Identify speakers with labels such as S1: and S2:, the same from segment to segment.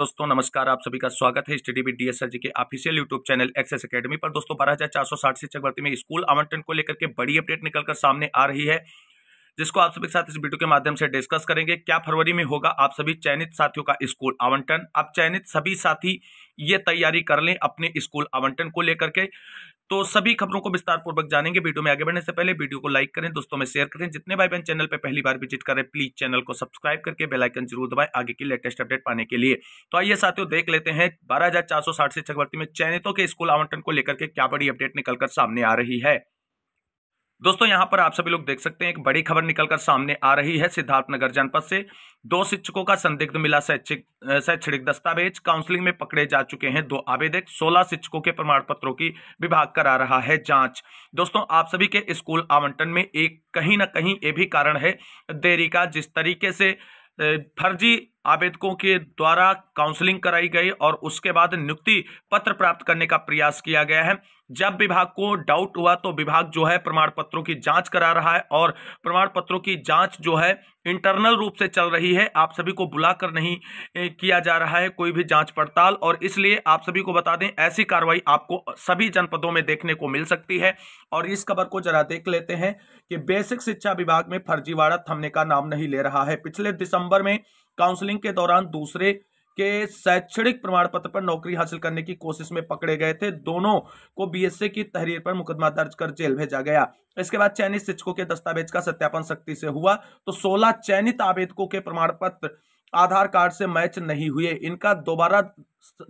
S1: दोस्तों नमस्कार आप सभी का स्वागत है स्टडी बी डीएसएलजी के official YouTube channel access academy पर दोस्तों बारह हजार चार सौ साठ शिक्षक भर्ती में स्कूल आवंटन को लेकर के बड़ी अपडेट निकलकर सामने आ रही है जिसको आप सभी के साथ इस वीडियो के माध्यम से डिस्कस करेंगे क्या फरवरी में होगा आप सभी चयनित साथियों का स्कूल आवंटन आप चयनित सभी साथी ये तैयारी कर लें अपने स्कूल आवंटन को लेकर के तो सभी खबरों को विस्तार पूर्वक जानेंगे वीडियो में आगे बढ़ने से पहले वीडियो को लाइक करें दोस्तों में शेयर करें जितने भाई बहन चैनल पर पहली बार विजिट करें प्लीज चैनल को सब्सक्राइब करके बेलाइकन जरूर दबाएं आगे की लेटेस्ट अपडेट पाने के लिए तो आइए साथियों देख लेते हैं बारह से छह में चयनितों के स्कूल आवंटन को लेकर के क्या बड़ी अपडेट निकलकर सामने आ रही है दोस्तों यहां पर आप सभी लोग देख सकते हैं एक बड़ी खबर निकलकर सामने आ रही है सिद्धार्थनगर जनपद से दो शिक्षकों का संदिग्ध मिला शैक्षिक शैक्षणिक दस्तावेज काउंसलिंग में पकड़े जा चुके हैं दो आवेदक 16 शिक्षकों के प्रमाण पत्रों की विभाग करा रहा है जांच दोस्तों आप सभी के स्कूल आवंटन में एक कहीं ना कहीं ये भी कारण है देरी का जिस तरीके से फर्जी आवेदकों के द्वारा काउंसलिंग कराई गई और उसके बाद नियुक्ति पत्र प्राप्त करने का प्रयास किया गया है जब विभाग को डाउट हुआ तो विभाग जो है प्रमाण पत्रों की जांच करा रहा है और प्रमाण पत्रों की जांच जो है इंटरनल रूप से चल रही है आप सभी को बुलाकर नहीं किया जा रहा है कोई भी जांच पड़ताल और इसलिए आप सभी को बता दें ऐसी कार्रवाई आपको सभी जनपदों में देखने को मिल सकती है और इस खबर को जरा देख लेते हैं कि बेसिक शिक्षा विभाग में फर्जीवाड़ा थमने का नाम नहीं ले रहा है पिछले दिसंबर में काउंसलिंग के दौरान दूसरे के शैक्षणिक प्रमाण पत्र पर नौकरी हासिल करने की कोशिश में पकड़े गए थे दोनों को बीएसए की तहरीर पर मुकदमा दर्ज कर जेल भेजा गया इसके बाद चयनित शिक्षकों के दस्तावेज का सत्यापन सख्ती से हुआ तो 16 चयनित आवेदकों के प्रमाण पत्र आधार कार्ड से मैच नहीं हुए इनका दोबारा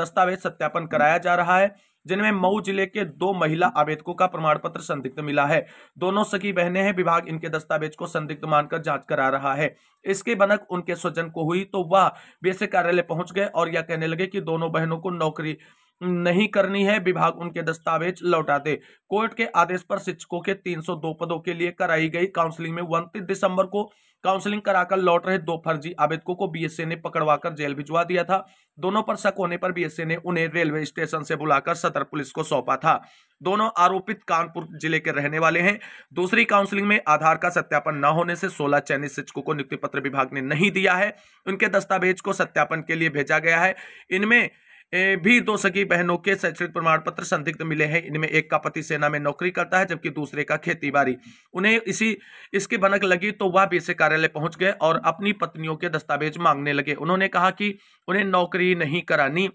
S1: दस्तावेज सत्यापन कराया जा रहा है जिनमें मऊ जिले के दो महिला आवेदकों का प्रमाण पत्र संदिग्ध मिला है दोनों सखी बहने हैं विभाग इनके दस्तावेज को संदिग्ध मानकर जांच करा रहा है इसके बनक उनके स्वजन को हुई तो वह बेसे कार्यालय पहुंच गए और यह कहने लगे कि दोनों बहनों को नौकरी नहीं करनी है विभाग उनके दस्तावेज लौटा दे कोर्ट के आदेश पर शिक्षकों के 302 पदों के लिए कराई गई काउंसलिंग में उनतीस दिसंबर को काउंसलिंग कराकर लौट रहे दो फर्जी आवेदकों को बीएसए ने पकड़वाकर जेल भिजवा दिया था दोनों पर शक होने पर बीएसए ने उन्हें रेलवे स्टेशन से बुलाकर सदर पुलिस को सौंपा था दोनों आरोपित कानपुर जिले के रहने वाले हैं दूसरी काउंसलिंग में आधार का सत्यापन न होने से 16 चयनित शिक्षकों को नियुक्ति पत्र विभाग ने नहीं दिया है उनके दस्तावेज को सत्यापन के लिए भेजा गया है इनमें भी दो सगी बहनों के शैक्षणिक प्रमाण पत्र संदिग्ध मिले हैं इनमें एक का पति सेना में नौकरी करता है जबकि दूसरे का खेती बाड़ी उन्हें इसी इसके भनक लगी तो वह बीसी कार्यालय पहुंच गए और अपनी पत्नियों के दस्तावेज मांगने लगे उन्होंने कहा कि उन्हें नौकरी नहीं करानी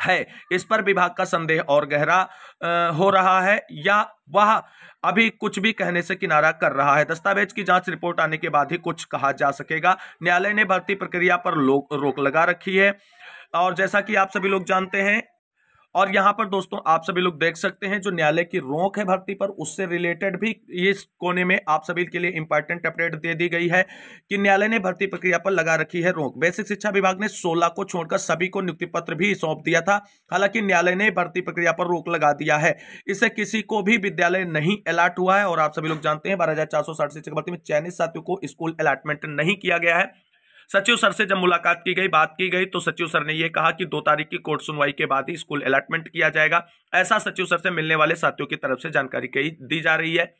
S1: है इस पर विभाग का संदेह और गहरा हो रहा है या वह अभी कुछ भी कहने से किनारा कर रहा है दस्तावेज की जांच रिपोर्ट आने के बाद ही कुछ कहा जा सकेगा न्यायालय ने भर्ती प्रक्रिया पर रोक लगा रखी है और जैसा कि आप सभी लोग जानते हैं और यहाँ पर दोस्तों आप सभी लोग देख सकते हैं जो न्यायालय की रोक है भर्ती पर उससे रिलेटेड भी इस कोने में आप सभी के लिए इंपॉर्टेंट अपडेट दे दी गई है कि न्यायालय ने भर्ती प्रक्रिया पर लगा रखी है रोक बेसिक शिक्षा विभाग ने 16 को छोड़कर सभी को नियुक्ति पत्र भी सौंप दिया था हालांकि न्यायालय ने भर्ती प्रक्रिया पर रोक लगा दिया है इससे किसी को भी विद्यालय नहीं अलर्ट हुआ है और आप सभी लोग जानते हैं बारह शिक्षक भर्ती में चयनित साथियों को स्कूल अलाटमेंट नहीं किया गया है सचिव सर से जब मुलाकात की गई बात की गई तो सचिव सर ने यह कहा कि दो तारीख की कोर्ट सुनवाई के बाद ही स्कूल अलॉटमेंट किया जाएगा ऐसा सचिव सर से मिलने वाले साथियों की तरफ से जानकारी कही दी जा रही है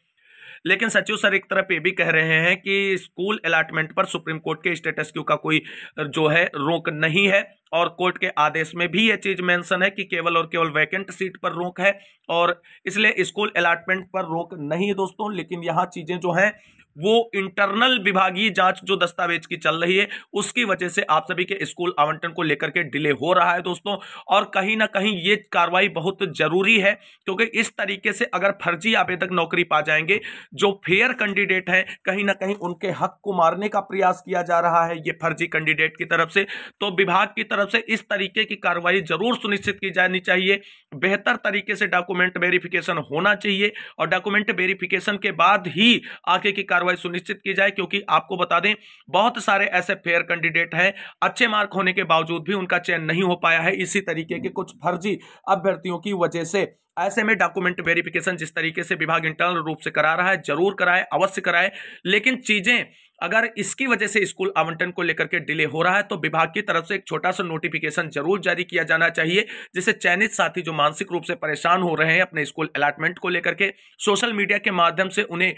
S1: लेकिन सचिव सर एक तरफ ये भी कह रहे हैं कि स्कूल अलाटमेंट पर सुप्रीम कोर्ट के स्टेटस क्यू का कोई जो है रोक नहीं है और कोर्ट के आदेश में भी ये चीज मेंशन है कि केवल और केवल वैकेंट सीट पर रोक है और इसलिए स्कूल अलाटमेंट पर रोक नहीं है दोस्तों लेकिन यहाँ चीजें जो हैं वो इंटरनल विभागीय जांच जो दस्तावेज की चल रही है उसकी वजह से आप सभी के स्कूल आवंटन को लेकर के डिले हो रहा है दोस्तों और कहीं ना कहीं ये कार्रवाई बहुत जरूरी है क्योंकि इस तरीके से अगर फर्जी आवेदक नौकरी पा जाएंगे जो फेयर कैंडिडेट हैं कहीं ना कहीं उनके हक को मारने का प्रयास किया जा रहा है ये फर्जी कैंडिडेट की तरफ से तो विभाग की तरफ से इस तरीके की कार्रवाई जरूर सुनिश्चित की जानी चाहिए बेहतर तरीके से डॉक्यूमेंट वेरिफिकेशन होना चाहिए और डॉक्यूमेंट वेरिफिकेशन के बाद ही आगे की कार्रवाई कार्रवाई सुनिश्चित की जाए क्योंकि आपको बता दें बहुत सारे ऐसे फेयर कैंडिडेट हैं अच्छे मार्क होने के बावजूद भी उनका चयन नहीं हो पाया है इसी तरीके के कुछ फर्जी अभ्यर्थियों की वजह से ऐसे में डॉक्यूमेंट वेरिफिकेशन जिस तरीके से विभाग इंटरनल रूप से करा रहा है जरूर कराए अवश्य कराए लेकिन चीजें अगर इसकी वजह से स्कूल आवंटन को लेकर के डिले हो रहा है तो विभाग की तरफ से एक छोटा सा नोटिफिकेशन जरूर जारी किया जाना चाहिए जिससे चयनित साथी जो मानसिक रूप से परेशान हो रहे हैं अपने स्कूल अलाटमेंट को लेकर के सोशल मीडिया के माध्यम से उन्हें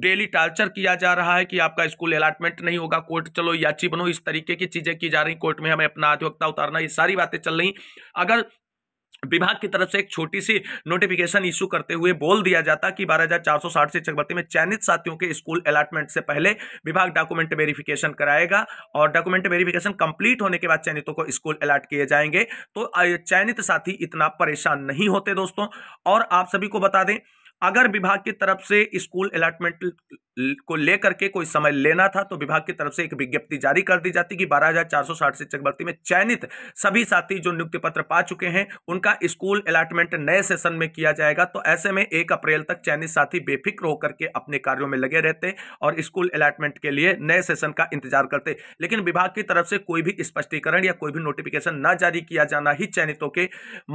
S1: डेली टार्चर किया जा रहा है कि आपका स्कूल अलाटमेंट नहीं होगा कोर्ट चलो याची बनो इस तरीके की चीज़ें की जा रही कोर्ट में हमें अपना अधिवक्ता उतारना ये सारी बातें चल रही अगर विभाग की तरफ से एक छोटी सी नोटिफिकेशन इशू करते हुए बोल दिया जाता कि 12,460 शिक्षक भर्ती में चयनित साथियों के स्कूल अलाटमेंट से पहले विभाग डॉक्यूमेंट वेरिफिकेशन कराएगा और डॉक्यूमेंट वेरिफिकेशन कंप्लीट होने के बाद चयनितों को स्कूल अलाट किए जाएंगे तो चयनित साथी इतना परेशान नहीं होते दोस्तों और आप सभी को बता दें अगर विभाग की तरफ से स्कूल अलाटमेंट को लेकर के कोई समय लेना था तो विभाग की तरफ से एक विज्ञप्ति जारी कर दी जाती कि 12,460 शिक्षक भर्ती में चयनित सभी साथी जो नियुक्ति पत्र पा चुके हैं उनका स्कूल अलाटमेंट नए सेशन में किया जाएगा तो ऐसे में एक अप्रैल तक चयनित साथी बेफिक्र होकर के अपने कार्यों में लगे रहते और स्कूल अलाटमेंट के लिए नए सेशन का इंतजार करते लेकिन विभाग की तरफ से कोई भी स्पष्टीकरण या कोई भी नोटिफिकेशन न जारी किया जाना ही चयनितों के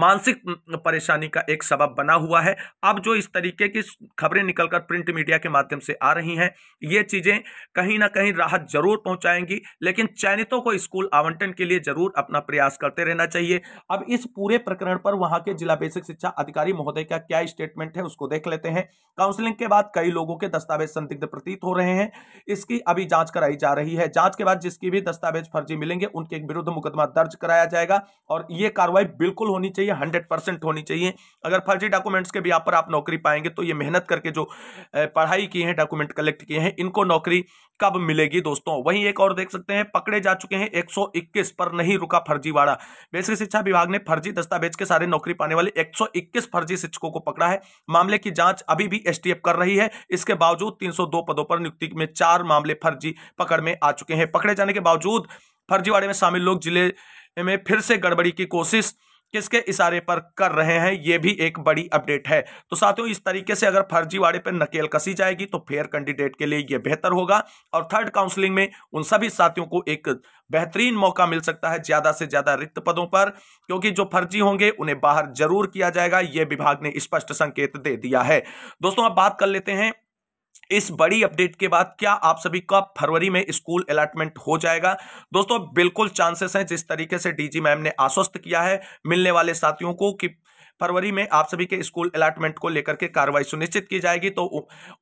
S1: मानसिक परेशानी का एक सबब बना हुआ है अब जो इस तरीके तरीके की खबरें निकलकर प्रिंट मीडिया के माध्यम से आ रही हैं ये चीज़ें कहीं ना कहीं राहत जरूर पहुंचाएंगी लेकिन चयनितों को स्कूल आवंटन के लिए जरूर अपना प्रयास करते रहना चाहिए अब इस पूरे प्रकरण पर वहां के जिला बेसिक शिक्षा अधिकारी महोदय का क्या स्टेटमेंट है उसको देख लेते हैं काउंसिलिंग के बाद कई लोगों के दस्तावेज संदिग्ध प्रतीत हो रहे हैं इसकी अभी जांच कराई जा रही है जांच के बाद जिसकी भी दस्तावेज फर्जी मिलेंगे उनके विरुद्ध मुकदमा दर्ज कराया जाएगा और ये कार्रवाई बिल्कुल होनी चाहिए हंड्रेड होनी चाहिए अगर फर्जी डॉक्यूमेंट्स के भी आप पर आप नौकरी पाएंगे जाएंगे तो ये मेहनत करके जो पढ़ाई की है डॉक्यूमेंट कलेक्ट किए हैं इनको नौकरी कब मिलेगी दोस्तों वहीं एक और देख सकते हैं पकड़े जा चुके हैं 121 पर नहीं रुका फर्जीवाड़ा बेसिक शिक्षा विभाग ने फर्जी दस्तावेज के सारे नौकरी पाने वाले 121 फर्जी शिक्षकों को पकड़ा है मामले की जांच अभी भी एसटीएफ कर रही है इसके बावजूद 302 पदों पर नियुक्ति में चार मामले फर्जी पकड़ में आ चुके हैं पकड़े जाने के बावजूद फर्जीवाड़े में शामिल लोग जिले में फिर से गड़बड़ी की कोशिश किसके इशारे पर कर रहे हैं ये भी एक बड़ी अपडेट है तो साथियों इस तरीके से अगर फर्जीवाड़े पर नकेल कसी जाएगी तो फेयर कैंडिडेट के लिए यह बेहतर होगा और थर्ड काउंसलिंग में उन सभी साथियों को एक बेहतरीन मौका मिल सकता है ज्यादा से ज्यादा रिक्त पदों पर क्योंकि जो फर्जी होंगे उन्हें बाहर जरूर किया जाएगा यह विभाग ने स्पष्ट संकेत दे दिया है दोस्तों अब बात कर लेते हैं इस बड़ी अपडेट के बाद क्या आप सभी का फरवरी में स्कूल अलाटमेंट हो जाएगा दोस्तों बिल्कुल चांसेस हैं जिस तरीके से डीजी मैम ने आश्वस्त किया है मिलने वाले साथियों को कि फरवरी में आप सभी के स्कूल अलाटमेंट को लेकर के कार्रवाई सुनिश्चित की जाएगी तो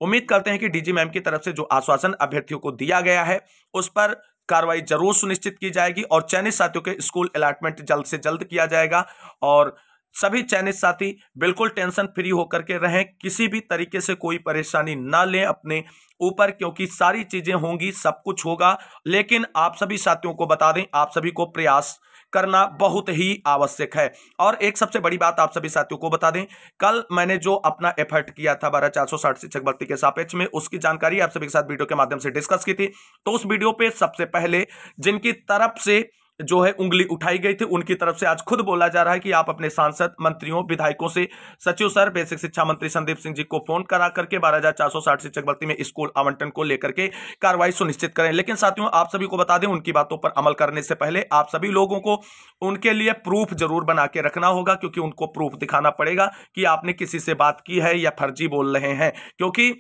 S1: उम्मीद करते हैं कि डीजी मैम की तरफ से जो आश्वासन अभ्यर्थियों को दिया गया है उस पर कार्रवाई जरूर सुनिश्चित की जाएगी और चयनित साथियों के स्कूल अलाटमेंट जल्द से जल्द किया जाएगा और सभी चयनित साथी बिल्कुल टेंशन फ्री होकर के रहें किसी भी तरीके से कोई परेशानी ना लें अपने ऊपर क्योंकि सारी चीज़ें होंगी सब कुछ होगा लेकिन आप सभी साथियों को बता दें आप सभी को प्रयास करना बहुत ही आवश्यक है और एक सबसे बड़ी बात आप सभी साथियों को बता दें कल मैंने जो अपना एफर्ट किया था बारह चार सौ साठ शिक्षक भर्ती के सापेक्ष में उसकी जानकारी आप सभी के साथ वीडियो के माध्यम से डिस्कस की थी तो उस वीडियो पे सबसे पहले जिनकी तरफ से जो है उंगली उठाई गई थी उनकी तरफ से आज खुद बोला जा रहा है कि आप अपने सांसद मंत्रियों विधायकों से सचिव सर बेसिक शिक्षा मंत्री संदीप सिंह जी को फोन करा करके बारह हजार चार सौ साठ शिक्षक भर्ती में स्कूल आवंटन को लेकर के कार्रवाई सुनिश्चित करें लेकिन साथियों आप सभी को बता दें उनकी बातों पर अमल करने से पहले आप सभी लोगों को उनके लिए प्रूफ जरूर बना के रखना होगा क्योंकि उनको प्रूफ दिखाना पड़ेगा कि आपने किसी से बात की है या फर्जी बोल रहे हैं क्योंकि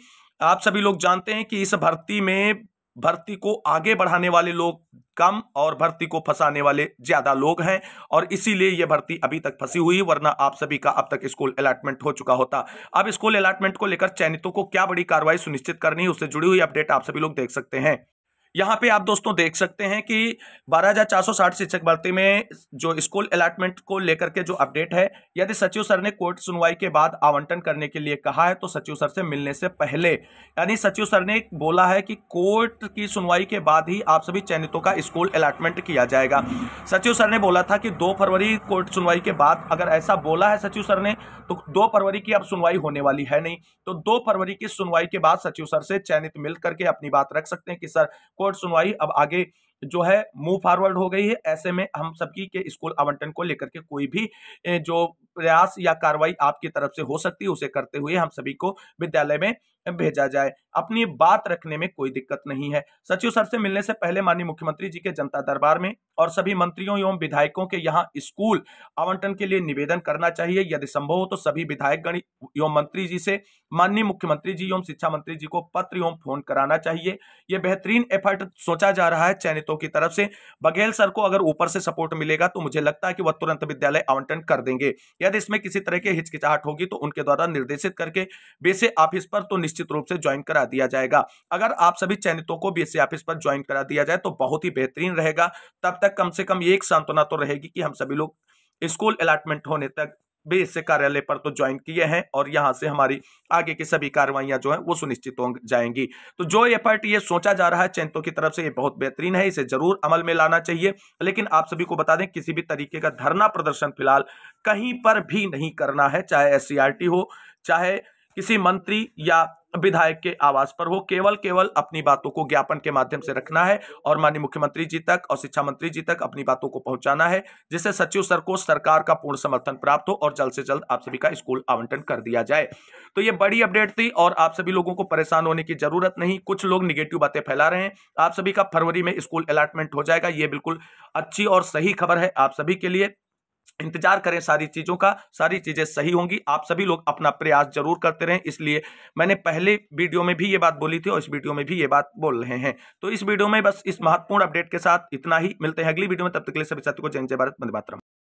S1: आप सभी लोग जानते हैं कि इस भर्ती में भर्ती को आगे बढ़ाने वाले लोग कम और भर्ती को फंसाने वाले ज्यादा लोग हैं और इसीलिए यह भर्ती अभी तक फंसी हुई वरना आप सभी का अब तक स्कूल अलाटमेंट हो चुका होता अब स्कूल अलाटमेंट को लेकर चयनितों को क्या बड़ी कार्रवाई सुनिश्चित करनी है उससे जुड़ी हुई अपडेट आप सभी लोग देख सकते हैं यहाँ पे आप दोस्तों देख सकते हैं कि 12,460 शिक्षक भर्ती में जो स्कूल अलाटमेंट को लेकर के जो अपडेट है यदि सचिव सर ने कोर्ट सुनवाई के बाद आवंटन करने के लिए कहा है तो सचिव सर से मिलने से पहले यानी सचिव सर ने बोला है कि कोर्ट की सुनवाई के बाद ही आप सभी चयनितों का स्कूल अलाटमेंट किया जाएगा सचिव सर ने बोला था कि दो फरवरी कोर्ट सुनवाई के बाद अगर ऐसा बोला है सचिव सर ने तो दो फरवरी की अब सुनवाई होने वाली है नहीं तो दो फरवरी की सुनवाई के बाद सचिव सर से चयनित मिल करके अपनी बात रख सकते हैं कि सर कोर्ट सुनवाई अब आगे जो है मूव फॉरवर्ड हो गई है ऐसे में हम सबकी के स्कूल आवंटन को लेकर के कोई भी जो प्रयास या कार्रवाई आपकी तरफ से हो सकती है उसे करते हुए हम सभी को विद्यालय में भेजा जाए अपनी बात रखने में कोई दिक्कत नहीं है सचिव सर से मिलने से पहले माननीय मुख्यमंत्री जी के जनता दरबार में और सभी मंत्रियों एवं विधायकों के यहाँ स्कूल आवंटन के लिए निवेदन करना चाहिए यदि संभव हो तो सभी विधायक गण एवं मंत्री जी से माननीय मुख्यमंत्री जी एवं शिक्षा मंत्री जी को पत्र एवं फोन कराना चाहिए यह बेहतरीन एफर्ट सोचा जा रहा है चयनितों की तरफ से बघेल सर को अगर ऊपर से सपोर्ट मिलेगा तो मुझे लगता है कि वह तुरंत विद्यालय आवंटन कर देंगे यदि इसमें किसी तरह की हिचकिचाहट होगी तो उनके द्वारा निर्देशित करके बीएससी ऑफिस पर तो निश्चित रूप से ज्वाइन करा दिया जाएगा अगर आप सभी चयनितों को बीएससी ऑफिस पर ज्वाइन करा दिया जाए तो बहुत ही बेहतरीन रहेगा तब तक कम से कम एक सांत्वना तो रहेगी कि हम सभी लोग स्कूल अलाटमेंट होने तक भी इससे कार्यालय पर तो ज्वाइन किए हैं और यहाँ से हमारी आगे की सभी कार्रवाइयाँ जो है वो सुनिश्चित हो जाएंगी तो जो पार्टी ये सोचा जा रहा है चैंतों की तरफ से ये बहुत बेहतरीन है इसे जरूर अमल में लाना चाहिए लेकिन आप सभी को बता दें किसी भी तरीके का धरना प्रदर्शन फिलहाल कहीं पर भी नहीं करना है चाहे एस हो चाहे किसी मंत्री या विधायक के आवास पर हो केवल केवल अपनी बातों को ज्ञापन के माध्यम से रखना है और माननीय मुख्यमंत्री जी तक और शिक्षा मंत्री जी तक अपनी बातों को पहुंचाना है जिससे सचिव सर को सरकार का पूर्ण समर्थन प्राप्त हो और जल्द से जल्द आप सभी का स्कूल आवंटन कर दिया जाए तो ये बड़ी अपडेट थी और आप सभी लोगों को परेशान होने की जरूरत नहीं कुछ लोग निगेटिव बातें फैला रहे हैं आप सभी का फरवरी में स्कूल अलाटमेंट हो जाएगा ये बिल्कुल अच्छी और सही खबर है आप सभी के लिए इंतजार करें सारी चीज़ों का सारी चीज़ें सही होंगी आप सभी लोग अपना प्रयास जरूर करते रहें इसलिए मैंने पहले वीडियो में भी ये बात बोली थी और इस वीडियो में भी ये बात बोल रहे हैं तो इस वीडियो में बस इस महत्वपूर्ण अपडेट के साथ इतना ही मिलते हैं अगली वीडियो में तब तक के लिए सभी साथियों को जय जय भारत बंदे मातरम